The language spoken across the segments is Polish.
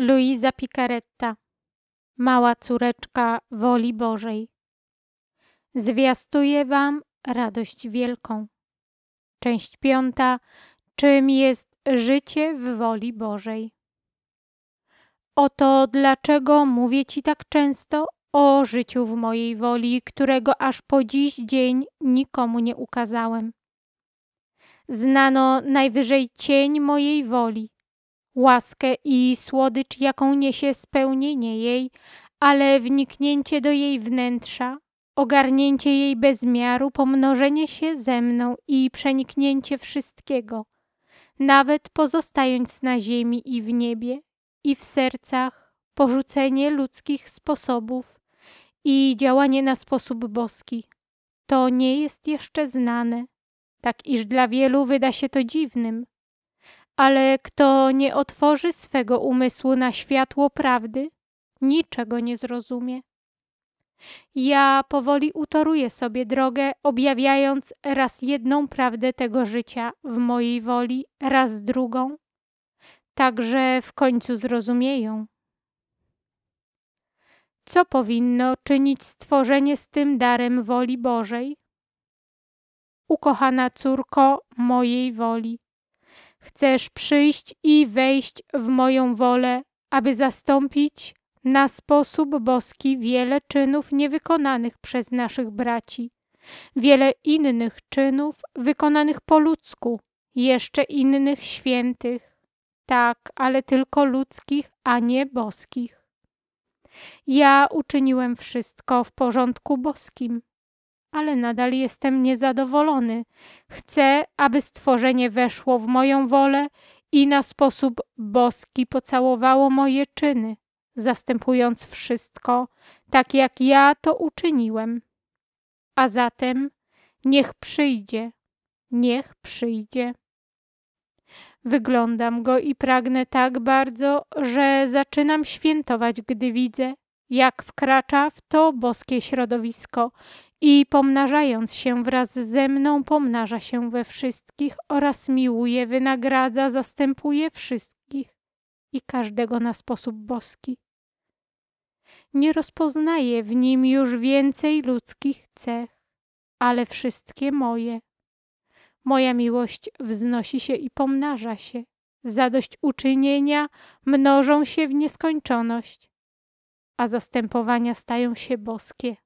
Luisa Picaretta, mała córeczka woli Bożej. Zwiastuję Wam radość wielką. Część piąta. Czym jest życie w woli Bożej? Oto dlaczego mówię Ci tak często o życiu w mojej woli, którego aż po dziś dzień nikomu nie ukazałem. Znano najwyżej cień mojej woli, łaskę i słodycz, jaką niesie spełnienie jej, ale wniknięcie do jej wnętrza, ogarnięcie jej bezmiaru, pomnożenie się ze mną i przeniknięcie wszystkiego, nawet pozostając na ziemi i w niebie, i w sercach, porzucenie ludzkich sposobów i działanie na sposób boski. To nie jest jeszcze znane, tak iż dla wielu wyda się to dziwnym, ale kto nie otworzy swego umysłu na światło prawdy, niczego nie zrozumie. Ja powoli utoruję sobie drogę, objawiając raz jedną prawdę tego życia w mojej woli, raz drugą, tak że w końcu zrozumieją. Co powinno czynić stworzenie z tym darem woli Bożej? Ukochana córko mojej woli, chcesz przyjść i wejść w moją wolę, aby zastąpić na sposób boski wiele czynów niewykonanych przez naszych braci, wiele innych czynów wykonanych po ludzku, jeszcze innych świętych, tak, ale tylko ludzkich, a nie boskich. Ja uczyniłem wszystko w porządku boskim ale nadal jestem niezadowolony. Chcę, aby stworzenie weszło w moją wolę i na sposób boski pocałowało moje czyny, zastępując wszystko, tak jak ja to uczyniłem. A zatem niech przyjdzie, niech przyjdzie. Wyglądam go i pragnę tak bardzo, że zaczynam świętować, gdy widzę, jak wkracza w to boskie środowisko i pomnażając się wraz ze mną, pomnaża się we wszystkich oraz miłuje, wynagradza, zastępuje wszystkich i każdego na sposób boski. Nie rozpoznaje w nim już więcej ludzkich cech, ale wszystkie moje. Moja miłość wznosi się i pomnaża się. Zadośćuczynienia mnożą się w nieskończoność, a zastępowania stają się boskie.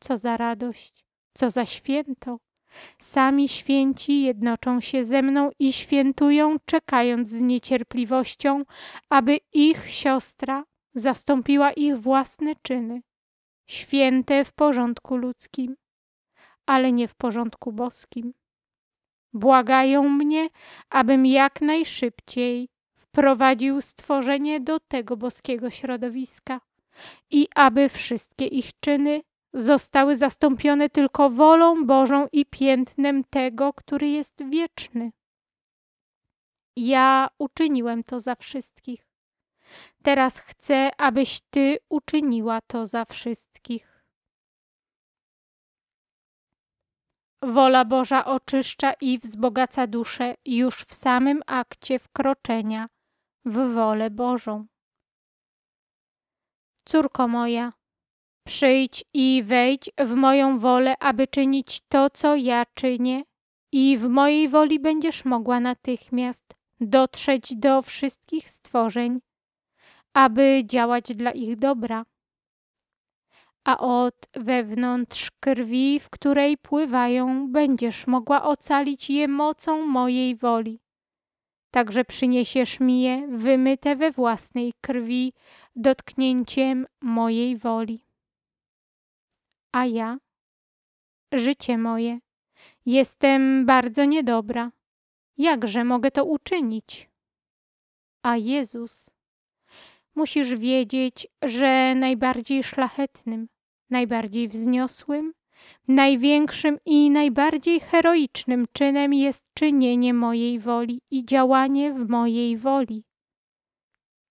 Co za radość, co za święto. Sami święci jednoczą się ze mną i świętują, czekając z niecierpliwością, aby ich siostra zastąpiła ich własne czyny. Święte w porządku ludzkim, ale nie w porządku boskim. Błagają mnie, abym jak najszybciej wprowadził stworzenie do tego boskiego środowiska i aby wszystkie ich czyny zostały zastąpione tylko wolą Bożą i piętnem tego, który jest wieczny. Ja uczyniłem to za wszystkich. Teraz chcę, abyś ty uczyniła to za wszystkich. Wola Boża oczyszcza i wzbogaca duszę już w samym akcie wkroczenia w wolę Bożą. Córko moja, Przyjdź i wejdź w moją wolę, aby czynić to, co ja czynię, i w mojej woli będziesz mogła natychmiast dotrzeć do wszystkich stworzeń, aby działać dla ich dobra. A od wewnątrz krwi, w której pływają, będziesz mogła ocalić je mocą mojej woli. Także przyniesiesz mi je wymyte we własnej krwi, dotknięciem mojej woli a ja? Życie moje, jestem bardzo niedobra. Jakże mogę to uczynić? A Jezus, musisz wiedzieć, że najbardziej szlachetnym, najbardziej wzniosłym, największym i najbardziej heroicznym czynem jest czynienie mojej woli i działanie w mojej woli.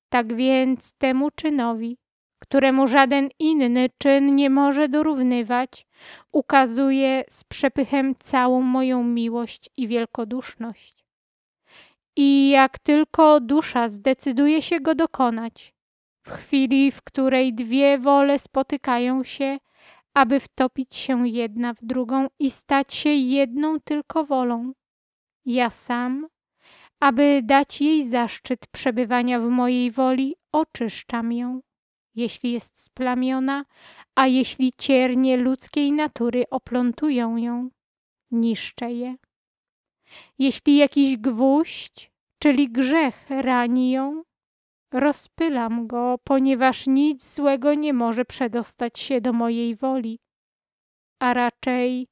Tak więc temu czynowi któremu żaden inny czyn nie może dorównywać, ukazuje z przepychem całą moją miłość i wielkoduszność. I jak tylko dusza zdecyduje się go dokonać, w chwili, w której dwie wole spotykają się, aby wtopić się jedna w drugą i stać się jedną tylko wolą, ja sam, aby dać jej zaszczyt przebywania w mojej woli, oczyszczam ją jeśli jest splamiona, a jeśli ciernie ludzkiej natury oplątują ją, niszczę je. Jeśli jakiś gwóźdź, czyli grzech, rani ją, rozpylam go, ponieważ nic złego nie może przedostać się do mojej woli, a raczej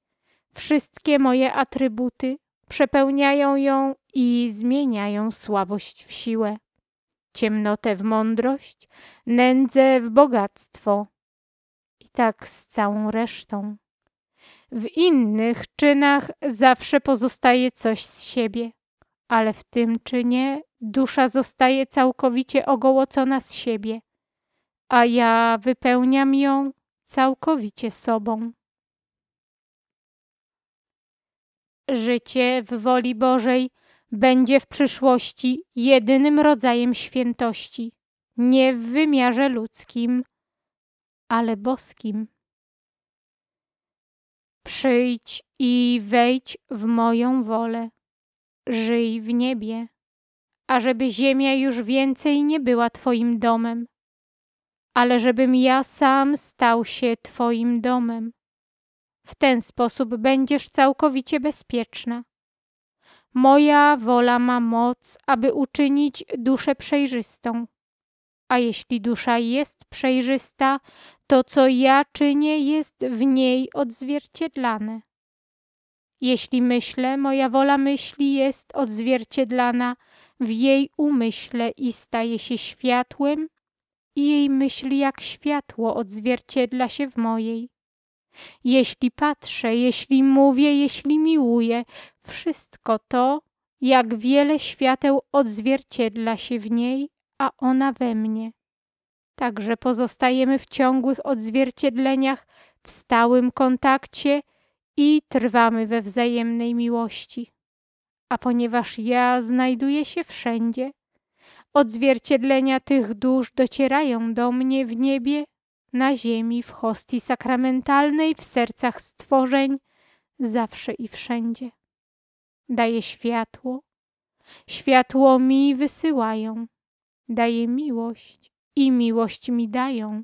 wszystkie moje atrybuty przepełniają ją i zmieniają słabość w siłę ciemnotę w mądrość, nędzę w bogactwo. I tak z całą resztą. W innych czynach zawsze pozostaje coś z siebie, ale w tym czynie dusza zostaje całkowicie ogołocona z siebie, a ja wypełniam ją całkowicie sobą. Życie w woli Bożej będzie w przyszłości jedynym rodzajem świętości, nie w wymiarze ludzkim, ale boskim. Przyjdź i wejdź w moją wolę, żyj w niebie, ażeby ziemia już więcej nie była Twoim domem, ale żebym ja sam stał się Twoim domem. W ten sposób będziesz całkowicie bezpieczna Moja wola ma moc, aby uczynić duszę przejrzystą. A jeśli dusza jest przejrzysta, to co ja czynię jest w niej odzwierciedlane. Jeśli myślę, moja wola myśli jest odzwierciedlana w jej umyśle i staje się światłem, i jej myśl jak światło odzwierciedla się w mojej. Jeśli patrzę, jeśli mówię, jeśli miłuję, wszystko to, jak wiele świateł odzwierciedla się w niej, a ona we mnie. Także pozostajemy w ciągłych odzwierciedleniach, w stałym kontakcie i trwamy we wzajemnej miłości. A ponieważ ja znajduję się wszędzie, odzwierciedlenia tych dusz docierają do mnie w niebie na ziemi, w hostii sakramentalnej, w sercach stworzeń, zawsze i wszędzie. Daje światło, światło mi wysyłają, daje miłość i miłość mi dają.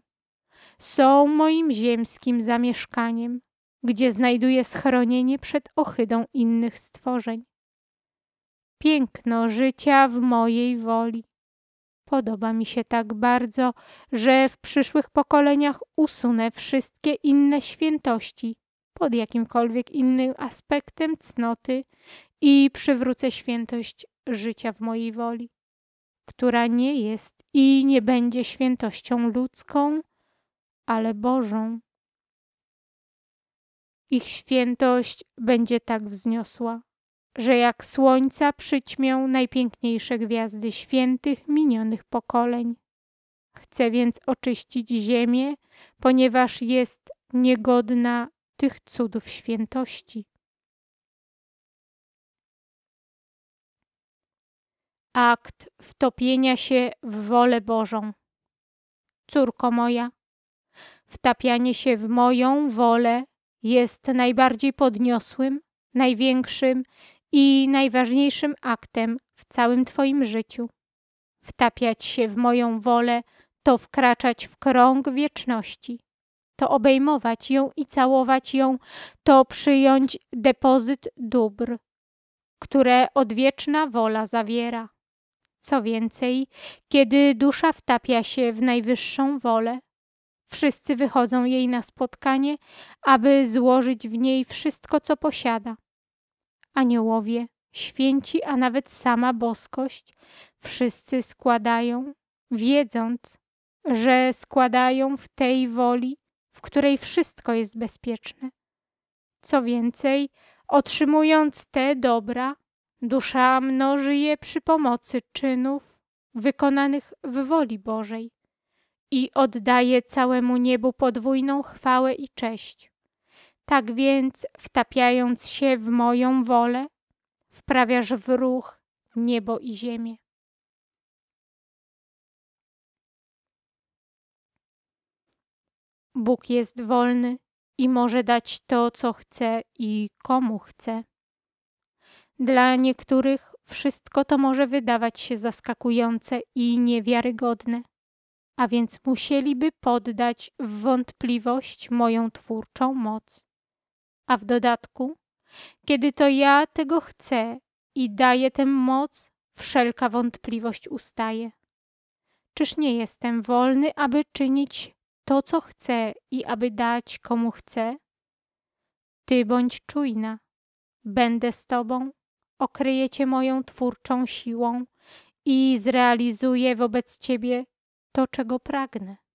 Są moim ziemskim zamieszkaniem, gdzie znajduję schronienie przed ohydą innych stworzeń. Piękno życia w mojej woli Podoba mi się tak bardzo, że w przyszłych pokoleniach usunę wszystkie inne świętości pod jakimkolwiek innym aspektem cnoty i przywrócę świętość życia w mojej woli, która nie jest i nie będzie świętością ludzką, ale Bożą. Ich świętość będzie tak wzniosła, że jak słońca przyćmią najpiękniejsze gwiazdy świętych minionych pokoleń. Chce więc oczyścić ziemię, ponieważ jest niegodna tych cudów świętości. Akt wtopienia się w wolę Bożą. Córko moja, wtapianie się w moją wolę jest najbardziej podniosłym, największym i najważniejszym aktem w całym Twoim życiu. Wtapiać się w moją wolę to wkraczać w krąg wieczności, to obejmować ją i całować ją, to przyjąć depozyt dóbr, które odwieczna wola zawiera. Co więcej, kiedy dusza wtapia się w najwyższą wolę, wszyscy wychodzą jej na spotkanie, aby złożyć w niej wszystko, co posiada – aniołowie, święci, a nawet sama boskość, wszyscy składają, wiedząc, że składają w tej woli, w której wszystko jest bezpieczne. Co więcej, otrzymując te dobra, dusza mnoży je przy pomocy czynów wykonanych w woli Bożej i oddaje całemu niebu podwójną chwałę i cześć. Tak więc, wtapiając się w moją wolę, wprawiasz w ruch niebo i ziemię. Bóg jest wolny i może dać to, co chce i komu chce. Dla niektórych wszystko to może wydawać się zaskakujące i niewiarygodne, a więc musieliby poddać w wątpliwość moją twórczą moc. A w dodatku, kiedy to ja tego chcę i daję tę moc, wszelka wątpliwość ustaje. Czyż nie jestem wolny, aby czynić to, co chcę i aby dać komu chcę? Ty bądź czujna. Będę z Tobą, okryję Cię moją twórczą siłą i zrealizuję wobec Ciebie to, czego pragnę.